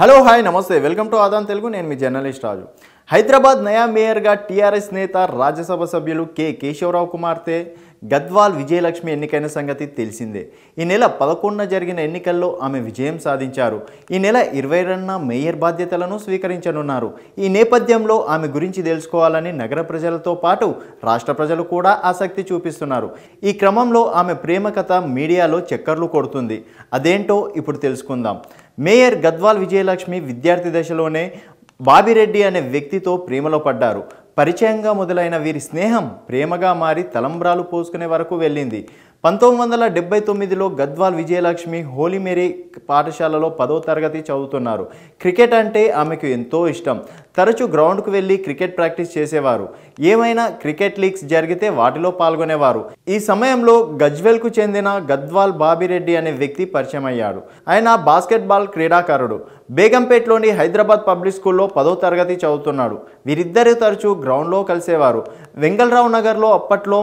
hello hi నమస్తే welcome to Aadhan Telugu నేను మీ జర్నలిస్ట్ రాజు హైదరాబాద్ నయా మేయర్గా టీఆర్ఎస్ నేత రాజ్యసభ సభ్యులు కె కేశవరావు కుమార్తె గద్వాల్ విజయలక్ష్మి ఎన్నికైన సంగతి తెలిసిందే ఈ నెల పదకొండున జరిగిన ఎన్నికల్లో ఆమె విజయం సాధించారు ఈ నెల ఇరవై రెండున మేయర్ బాధ్యతలను స్వీకరించనున్నారు ఈ నేపథ్యంలో ఆమె గురించి తెలుసుకోవాలని నగర ప్రజలతో పాటు రాష్ట్ర ప్రజలు కూడా ఆసక్తి చూపిస్తున్నారు ఈ క్రమంలో ఆమె ప్రేమ కథ మీడియాలో చక్కర్లు కొడుతుంది అదేంటో ఇప్పుడు తెలుసుకుందాం మేయర్ గద్వాల్ విజయలక్ష్మి విద్యార్థి దశలోనే బాబిరెడ్డి అనే వ్యక్తితో ప్రేమలో పడ్డారు పరిచయంగా మొదలైన వీరి స్నేహం ప్రేమగా మారి తలంబ్రాలు పోసుకునే వరకు వెళ్ళింది పంతొమ్మిది వందల డెబ్బై తొమ్మిదిలో గద్వాల్ విజయలక్ష్మి హోలీమేరీ పాఠశాలలో పదో తరగతి చదువుతున్నారు క్రికెట్ అంటే ఆమెకు ఎంతో ఇష్టం తరచూ గ్రౌండ్కు వెళ్ళి క్రికెట్ ప్రాక్టీస్ చేసేవారు ఏమైనా క్రికెట్ లీగ్స్ జరిగితే వాటిలో పాల్గొనేవారు ఈ సమయంలో గజ్వెల్కు చెందిన గద్వాల్ బాబిరెడ్డి అనే వ్యక్తి పరిచయం అయ్యాడు ఆయన బాస్కెట్బాల్ క్రీడాకారుడు బేగంపేట్లోని హైదరాబాద్ పబ్లిక్ స్కూల్లో పదో తరగతి చదువుతున్నాడు వీరిద్దరూ తరచూ గ్రౌండ్లో కలిసేవారు వెంగళరావు నగర్లో అప్పట్లో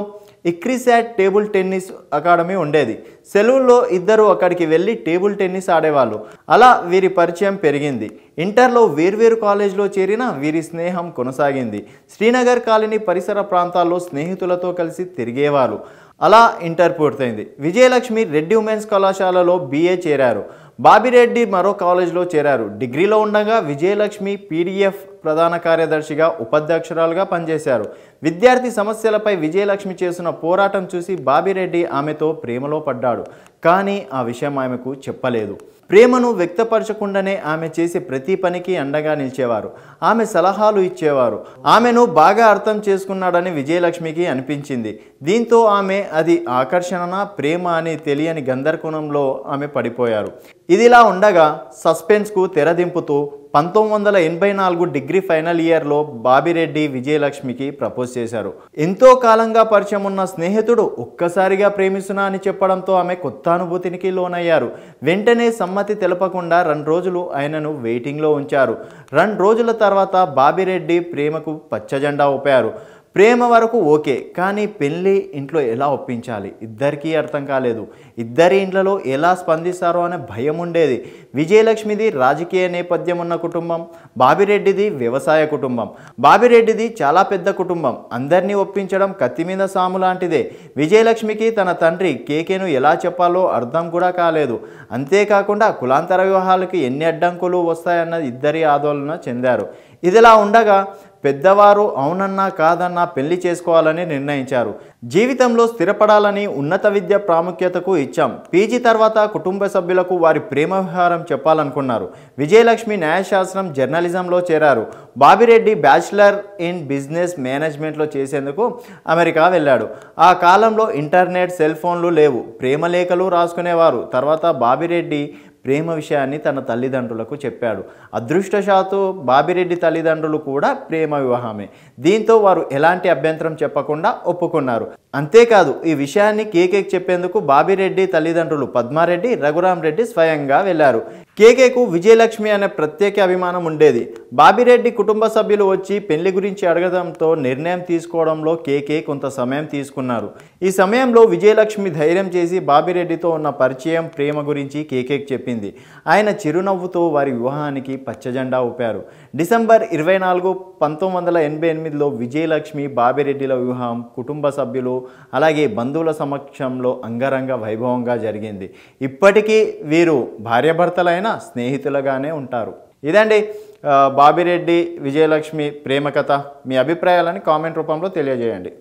ఇక్రిసాట్ టేబుల్ టెన్నిస్ అకాడమీ ఉండేది సెలవుల్లో ఇద్దరు అక్కడికి వెళ్ళి టేబుల్ టెన్నిస్ ఆడేవాళ్ళు అలా వీరి పరిచయం పెరిగింది ఇంటర్లో వేర్వేరు కాలేజ్లో చేరిన వీరి స్నేహం కొనసాగింది శ్రీనగర్ కాలనీ పరిసర ప్రాంతాల్లో స్నేహితులతో కలిసి తిరిగేవారు అలా ఇంటర్ పూర్తయింది విజయలక్ష్మి రెడ్డి ఉమెన్స్ కళాశాలలో బీఏ చేరారు బాబిరెడ్డి మరో కాలేజ్లో చేరారు డిగ్రీలో ఉండగా విజయలక్ష్మి పీడిఎఫ్ ప్రధాన కార్యదర్శిగా ఉపాధ్యక్షురాలుగా పనిచేశారు విద్యార్థి సమస్యలపై విజయలక్ష్మి చేసిన పోరాటం చూసి బాబిరెడ్డి ఆమెతో ప్రేమలో పడ్డాడు కానీ ఆ విషయం ఆమెకు చెప్పలేదు ప్రేమను వ్యక్తపరచకుండానే ఆమె చేసే ప్రతి పనికి అండగా నిలిచేవారు ఆమె సలహాలు ఇచ్చేవారు ఆమెను బాగా అర్థం చేసుకున్నాడని విజయలక్ష్మికి అనిపించింది దీంతో ఆమె అది ఆకర్షణనా ప్రేమ అని తెలియని గందరకోణంలో ఆమె పడిపోయారు ఇదిలా ఉండగా సస్పెన్స్కు తెరదింపుతూ పంతొమ్మిది వందల ఎనభై నాలుగు డిగ్రీ ఫైనల్ ఇయర్లో బాబిరెడ్డి విజయలక్ష్మికి ప్రపోజ్ చేశారు ఎంతో కాలంగా పరిచయం ఉన్న స్నేహితుడు ఒక్కసారిగా ప్రేమిస్తున్నా అని చెప్పడంతో ఆమె కొత్త అనుభూతినికి లోనయ్యారు వెంటనే సమ్మతి తెలపకుండా రెండు రోజులు ఆయనను వెయిటింగ్లో ఉంచారు రెండు రోజుల తర్వాత బాబిరెడ్డి ప్రేమకు పచ్చజెండా ఊపారు ప్రేమ వరకు ఓకే కానీ పెళ్ళి ఇంట్లో ఎలా ఒప్పించాలి ఇద్దరికీ అర్థం కాలేదు ఇద్దరి ఇండ్లలో ఎలా స్పందిస్తారో అనే భయం ఉండేది విజయలక్ష్మిది రాజకీయ నేపథ్యం ఉన్న కుటుంబం బాబిరెడ్డిది వ్యవసాయ కుటుంబం బాబిరెడ్డిది చాలా పెద్ద కుటుంబం అందరినీ ఒప్పించడం కత్తి మీద సాము లాంటిదే విజయలక్ష్మికి తన తండ్రి కేకేను ఎలా చెప్పాలో అర్థం కూడా కాలేదు అంతేకాకుండా కులాంతర వివాహాలకు ఎన్ని అడ్డంకులు వస్తాయన్న ఇద్దరి ఆందోళన చెందారు ఇదిలా ఉండగా పెద్దవారు అవునన్నా కాదన్నా పెళ్లి చేసుకోవాలని నిర్ణయించారు జీవితంలో స్థిరపడాలని ఉన్నత విద్య ప్రాముఖ్యతకు ఇచ్చాం పీజీ తర్వాత కుటుంబ సభ్యులకు వారి ప్రేమ వ్యవహారం చెప్పాలనుకున్నారు విజయలక్ష్మి న్యాయశాస్త్రం జర్నలిజంలో చేరారు బాబిరెడ్డి బ్యాచిలర్ ఇన్ బిజినెస్ మేనేజ్మెంట్లో చేసేందుకు అమెరికా వెళ్ళాడు ఆ కాలంలో ఇంటర్నెట్ సెల్ ఫోన్లు లేవు ప్రేమలేఖలు రాసుకునేవారు తర్వాత బాబిరెడ్డి ప్రేమ విషయాన్ని తన తల్లిదండ్రులకు చెప్పాడు అదృష్టశాతు బాబిరెడ్డి తల్లిదండ్రులు కూడా ప్రేమ వివాహమే దీంతో వారు ఎలాంటి అభ్యంతరం చెప్పకుండా ఒప్పుకున్నారు అంతేకాదు ఈ విషయాన్ని కేకేకి చెప్పేందుకు బాబిరెడ్డి తల్లిదండ్రులు పద్మారెడ్డి రఘురామ్ రెడ్డి స్వయంగా వెళ్లారు కేకేకు విజయలక్ష్మి అనే ప్రత్యేక అభిమానం ఉండేది బాబిరెడ్డి కుటుంబ సభ్యులు వచ్చి పెళ్లి గురించి అడగడంతో నిర్ణయం తీసుకోవడంలో కేకే కొంత సమయం తీసుకున్నారు ఈ సమయంలో విజయలక్ష్మి ధైర్యం చేసి బాబిరెడ్డితో ఉన్న పరిచయం ప్రేమ గురించి కేకేకి చెప్పింది జరిగింది ఆయన చిరునవ్వుతో వారి వివాహానికి పచ్చజెండా ఊపారు డిసెంబర్ ఇరవై నాలుగు పంతొమ్మిది వందల ఎనభై ఎనిమిదిలో విజయలక్ష్మి బాబిరెడ్డిల వివాహం కుటుంబ సభ్యులు అలాగే బంధువుల సమక్షంలో అంగరంగ వైభవంగా జరిగింది ఇప్పటికీ వీరు భార్యాభర్తలైన స్నేహితులుగానే ఉంటారు ఇదండి బాబిరెడ్డి విజయలక్ష్మి ప్రేమకథ మీ అభిప్రాయాలని కామెంట్ రూపంలో తెలియజేయండి